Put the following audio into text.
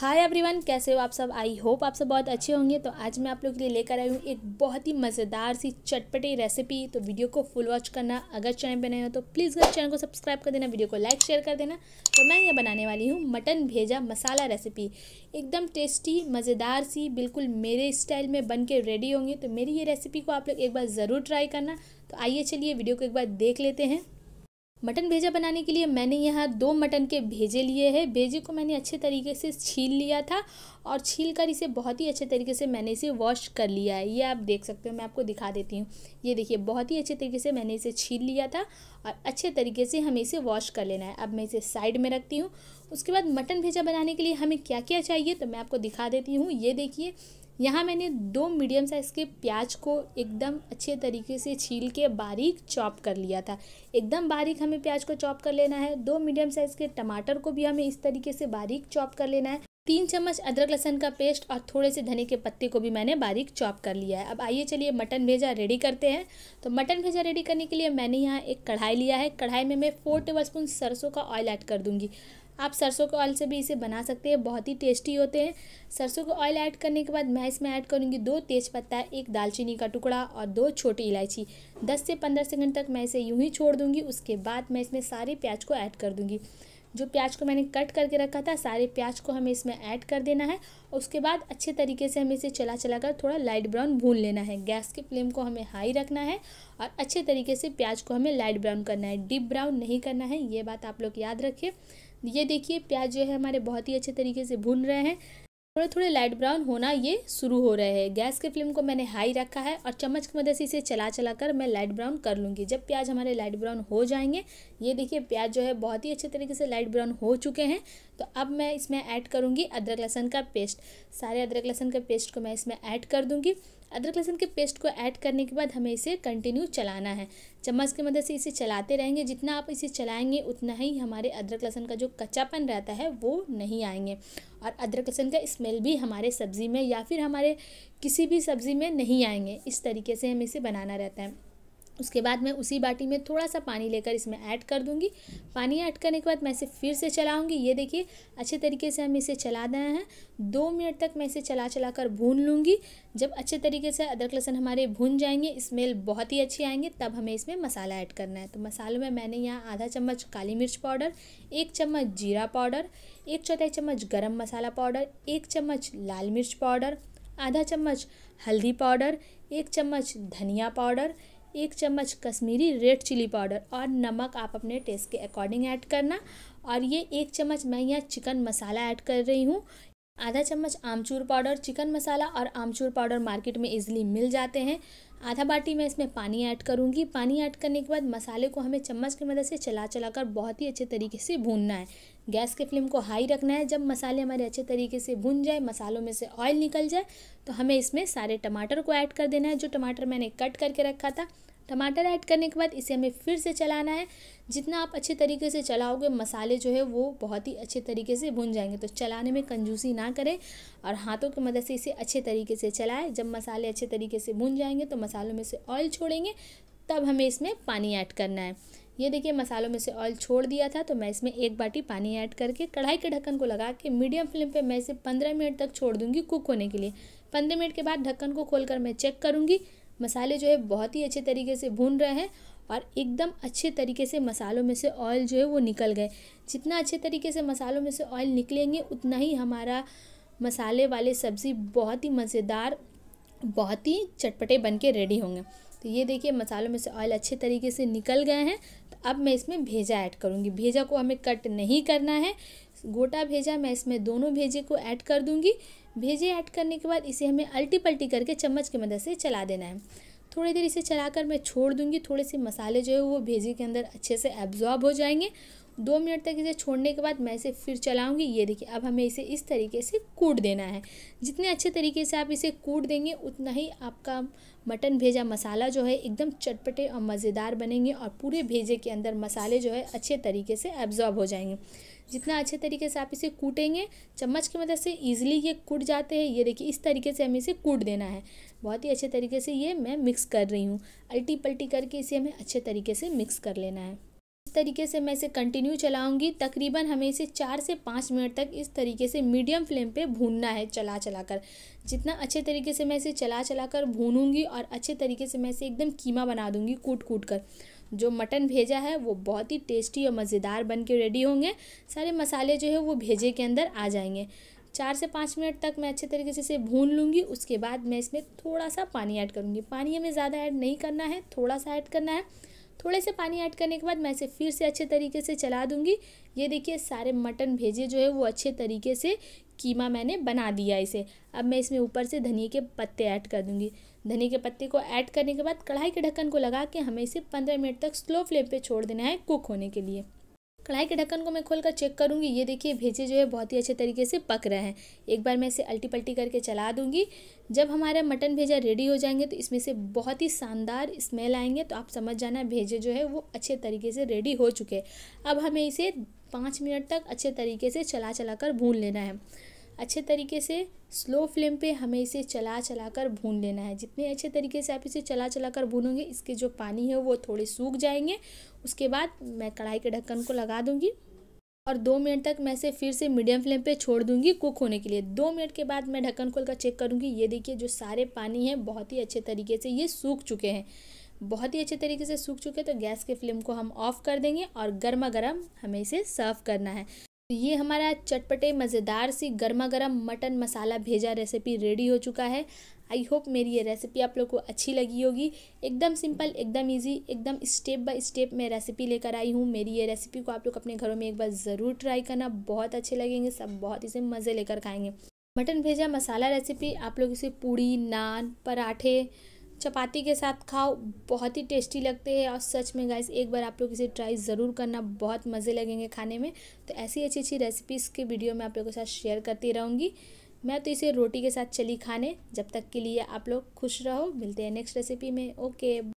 hi everyone कैसे हो आप सब आई होप आप सब बहुत अच्छे होंगे तो आज मैं आप लोग के लिए लेकर आई हूँ एक बहुत ही मज़ेदार सी चटपटी रेसिपी तो वीडियो को फुल वॉच करना अगर चैनल पर नए हो तो प्लीज़ अगर चैनल को सब्सक्राइब कर देना वीडियो को लाइक शेयर कर देना तो मैं ये बनाने वाली हूँ मटन भेजा मसाला रेसिपी एकदम टेस्टी मज़ेदार सी बिल्कुल मेरे स्टाइल में बन के रेडी होंगी तो मेरी ये रेसिपी को आप लोग एक बार ज़रूर ट्राई करना तो आइए चलिए वीडियो को एक बार देख लेते हैं मटन भेजा बनाने के लिए मैंने यहाँ दो मटन के भेजे लिए हैं भेजे को मैंने अच्छे तरीके से छील लिया था और छील कर इसे बहुत ही अच्छे तरीके से मैंने इसे वॉश कर लिया है ये आप देख सकते हो मैं आपको दिखा देती हूँ ये देखिए बहुत ही अच्छे तरीके से मैंने इसे छील लिया था और अच्छे तरीके से हमें इसे वॉश कर लेना है अब मैं इसे साइड में रखती हूँ उसके बाद मटन भेजा बनाने के लिए हमें क्या क्या चाहिए तो मैं आपको दिखा देती हूँ ये देखिए यहाँ मैंने दो मीडियम साइज़ के प्याज को एकदम अच्छे तरीके से छील के बारीक चॉप कर लिया था एकदम बारीक हमें प्याज को चॉप कर लेना है दो मीडियम साइज़ के टमाटर को भी हमें इस तरीके से बारीक चॉप कर लेना है तीन चम्मच अदरक लहसन का पेस्ट और थोड़े से धने के पत्ते को भी मैंने बारीक चॉप कर लिया है अब आइए चलिए मटन भेजा रेडी करते हैं तो मटन भेजा रेडी करने के लिए मैंने यहाँ एक कढ़ाई लिया है कढ़ाई में मैं फोर टेबल स्पून सरसों का ऑयल ऐड कर दूंगी आप सरसों के ऑयल से भी इसे बना सकते हैं बहुत ही टेस्टी होते हैं सरसों का ऑयल ऐड करने के बाद मैं इसमें ऐड करूँगी दो तेज़पत्ता एक दालचीनी का टुकड़ा और दो छोटी इलायची दस से पंद्रह सेकंड तक मैं इसे यूँ ही छोड़ दूँगी उसके बाद मैं इसमें सारे प्याज को ऐड कर दूँगी जो प्याज को मैंने कट करके रखा था सारे प्याज को हमें इसमें ऐड कर देना है और उसके बाद अच्छे तरीके से हमें इसे चला चला कर थोड़ा लाइट ब्राउन भून लेना है गैस की फ्लेम को हमें हाई रखना है और अच्छे तरीके से प्याज को हमें लाइट ब्राउन करना है डीप ब्राउन नहीं करना है ये बात आप लोग याद रखिए ये देखिए प्याज जो है हमारे बहुत ही अच्छे तरीके से भुन रहे हैं थोड़े थोड़े लाइट ब्राउन होना ये शुरू हो रहे हैं गैस के फ्लेम को मैंने हाई रखा है और चम्मच की मदद से इसे चला चला कर मैं लाइट ब्राउन कर लूँगी जब प्याज हमारे लाइट ब्राउन हो जाएंगे ये देखिए प्याज जो है बहुत ही अच्छे तरीके से लाइट ब्राउन हो चुके हैं तो अब मैं इसमें ऐड करूँगी अदरक लहसन का पेस्ट सारे अदरक लहसन के पेस्ट को मैं इसमें ऐड कर दूँगी अदरक लहसुन के पेस्ट को ऐड करने के बाद हमें इसे कंटिन्यू चलाना है चम्मच की मदद से इसे चलाते रहेंगे जितना आप इसे चलाएंगे उतना ही हमारे अदरक लहसुन का जो कच्चापन रहता है वो नहीं आएंगे और अदरक लहसुन का स्मेल भी हमारे सब्ज़ी में या फिर हमारे किसी भी सब्ज़ी में नहीं आएंगे इस तरीके से हमें इसे बनाना रहता है उसके बाद मैं उसी बाटी में थोड़ा सा पानी लेकर इसमें ऐड कर दूंगी पानी ऐड करने के बाद मैं इसे फिर से चलाऊंगी ये देखिए अच्छे तरीके से हम इसे चला देना हैं दो मिनट तक मैं इसे चला चला कर भून लूँगी जब अच्छे तरीके से अदरक लहसुन हमारे भून जाएंगे स्मेल बहुत ही अच्छी आएंगे तब हमें इसमें मसाला ऐड करना है तो मसालों में मैंने यहाँ आधा चम्मच काली मिर्च पाउडर एक चम्मच जीरा पाउडर एक चौथाई चम्मच गर्म मसाला पाउडर एक चम्मच लाल मिर्च पाउडर आधा चम्मच हल्दी पाउडर एक चम्मच धनिया पाउडर एक चम्मच कश्मीरी रेड चिली पाउडर और नमक आप अपने टेस्ट के अकॉर्डिंग ऐड करना और ये एक चम्मच मैं यहाँ चिकन मसाला ऐड कर रही हूँ आधा चम्मच आमचूर पाउडर चिकन मसाला और आमचूर पाउडर मार्केट में ईजिली मिल जाते हैं आधा बाटी मैं इसमें पानी ऐड करूँगी पानी ऐड करने के बाद मसाले को हमें चम्मच की मदद से चला चला कर बहुत ही अच्छे तरीके से भूनना है गैस के फ्लेम को हाई रखना है जब मसाले हमारे अच्छे तरीके से भून जाए मसालों में से ऑयल निकल जाए तो हमें इसमें सारे टमाटर को ऐड कर देना है जो टमाटर मैंने कट करके रखा था टमाटर ऐड करने के बाद इसे हमें फिर से चलाना है जितना आप अच्छे तरीके से चलाओगे मसाले जो है वो बहुत ही अच्छे तरीके से भुन जाएंगे तो चलाने में कंजूसी ना करें और हाथों की मदद से इसे अच्छे तरीके से चलाएं जब मसाले अच्छे तरीके से भुन जाएंगे तो मसालों में से ऑयल छोड़ेंगे तब हमें इसमें पानी ऐड करना है ये देखिए मसालों में से ऑयल छोड़ दिया था तो मैं इसमें एक बाटी पानी ऐड करके कढ़ाई के ढक्कन को लगा के मीडियम फ्लेम पे मैं इसे पंद्रह मिनट तक छोड़ दूंगी कुक होने के लिए पंद्रह मिनट के बाद ढक्कन को खोलकर मैं चेक करूँगी मसाले जो है बहुत ही अच्छे तरीके से भून रहे हैं और एकदम अच्छे तरीके से मसालों में से ऑयल जो है वो निकल गए जितना अच्छे तरीके से मसालों में से ऑयल निकलेंगे उतना ही हमारा मसाले वाले सब्ज़ी बहुत ही मज़ेदार बहुत ही चटपटे बन के रेडी होंगे तो ये देखिए मसालों में से ऑयल अच्छे तरीके से निकल गए हैं तो अब मैं इसमें भेजा ऐड करूँगी भेजा को हमें कट नहीं करना है गोटा भेजा मैं इसमें दोनों भेजे को ऐड कर दूंगी भेजे ऐड करने के बाद इसे हमें अल्टी पल्टी करके चम्मच की मदद से चला देना है थोड़ी देर इसे चलाकर मैं छोड़ दूंगी थोड़े से मसाले जो है वो भेजे के अंदर अच्छे से एब्जॉर्ब हो जाएंगे दो मिनट तक इसे छोड़ने के बाद मैं इसे फिर चलाऊँगी ये देखिए अब हमें इसे इस तरीके से कूट देना है जितने अच्छे तरीके से आप इसे कूट देंगे उतना ही आपका मटन भेजा मसाला जो है एकदम चटपटे और मज़ेदार बनेंगे और पूरे भेजे के अंदर मसाले जो है अच्छे तरीके से एब्जॉर्ब हो जाएंगे जितना अच्छे तरीके से आप इसे कूटेंगे चम्मच की मदद मतलब से ईजिली ये कूट जाते हैं ये देखिए इस तरीके से हमें इसे कूट देना है बहुत ही अच्छे तरीके से ये मैं मिक्स कर रही हूँ अल्टी पल्टी करके इसे हमें अच्छे तरीके से मिक्स कर लेना है इस तरीके से मैं इसे कंटिन्यू चलाऊंगी तकरीबन हमें इसे चार से पाँच मिनट तक इस तरीके से मीडियम फ्लेम पे भूनना है चला चला कर जितना अच्छे तरीके से मैं इसे चला चला कर भूनूंगी और अच्छे तरीके से मैं इसे एकदम कीमा बना दूंगी कूट कूट कर जो मटन भेजा है वो बहुत ही टेस्टी और मज़ेदार बन के रेडी होंगे सारे मसाले जो है वो भेजे के अंदर आ जाएंगे चार से पाँच मिनट तक मैं अच्छे तरीके से इसे भून लूँगी उसके बाद मैं इसमें थोड़ा सा पानी ऐड करूँगी पानी हमें ज़्यादा ऐड नहीं करना है थोड़ा सा ऐड करना है थोड़े से पानी ऐड करने के बाद मैं इसे फिर से अच्छे तरीके से चला दूंगी ये देखिए सारे मटन भेजे जो है वो अच्छे तरीके से कीमा मैंने बना दिया इसे अब मैं इसमें ऊपर से धनिए के पत्ते ऐड कर दूँगी धनिए के पत्ते को ऐड करने के बाद कढ़ाई के ढक्कन को लगा के हमें इसे पंद्रह मिनट तक स्लो फ्लेम पर छोड़ देना है कुक होने के लिए कढ़ाई के ढक्कन को मैं खोलकर चेक करूँगी ये देखिए भेजे जो है बहुत ही अच्छे तरीके से पक रहे हैं एक बार मैं इसे अल्टी पल्टी करके चला दूँगी जब हमारा मटन भेजा रेडी हो जाएंगे तो इसमें से बहुत ही शानदार स्मेल आएंगे तो आप समझ जाना भेजे जो है वो अच्छे तरीके से रेडी हो चुके अब हमें इसे पाँच मिनट तक अच्छे तरीके से चला चला कर भून लेना है अच्छे तरीके से स्लो फ्लेम पे हमें इसे चला चला कर भून लेना है जितने अच्छे तरीके से आप इसे चला चला कर भूनोगे इसके जो पानी है वो थोड़े सूख जाएंगे उसके बाद मैं कढ़ाई के ढक्कन को लगा दूंगी और दो मिनट तक मैं इसे फिर से मीडियम फ्लेम पे छोड़ दूंगी कुक होने के लिए दो मिनट के बाद मैं ढक्कन खोल कर चेक करूँगी ये देखिए जो सारे पानी है बहुत ही अच्छे तरीके से ये सूख चुके हैं बहुत ही अच्छे तरीके से सूख चुके हैं तो गैस के फ्लेम को हम ऑफ़ कर देंगे और गर्मा गर्म हमें इसे सर्व करना है ये हमारा चटपटे मज़ेदार सी गर्मा गर्म मटन मसाला भेजा रेसिपी रेडी हो चुका है आई होप मेरी ये रेसिपी आप लोग को अच्छी लगी होगी एकदम सिंपल एकदम इजी एकदम स्टेप बाय स्टेप मैं रेसिपी लेकर आई हूँ मेरी ये रेसिपी को आप लोग अपने घरों में एक बार ज़रूर ट्राई करना बहुत अच्छे लगेंगे सब बहुत इसे मज़े लेकर खाएँगे मटन भेजा मसाला रेसिपी आप लोग इसे पूड़ी नान पराठे चपाती के साथ खाओ बहुत ही टेस्टी लगते हैं और सच में गाइस एक बार आप लोग इसे ट्राई ज़रूर करना बहुत मज़े लगेंगे खाने में तो ऐसी अच्छी अच्छी रेसिपीज़ की वीडियो मैं आप लोगों के साथ शेयर करती रहूँगी मैं तो इसे रोटी के साथ चली खाने जब तक के लिए आप लोग खुश रहो मिलते हैं नेक्स्ट रेसिपी में ओके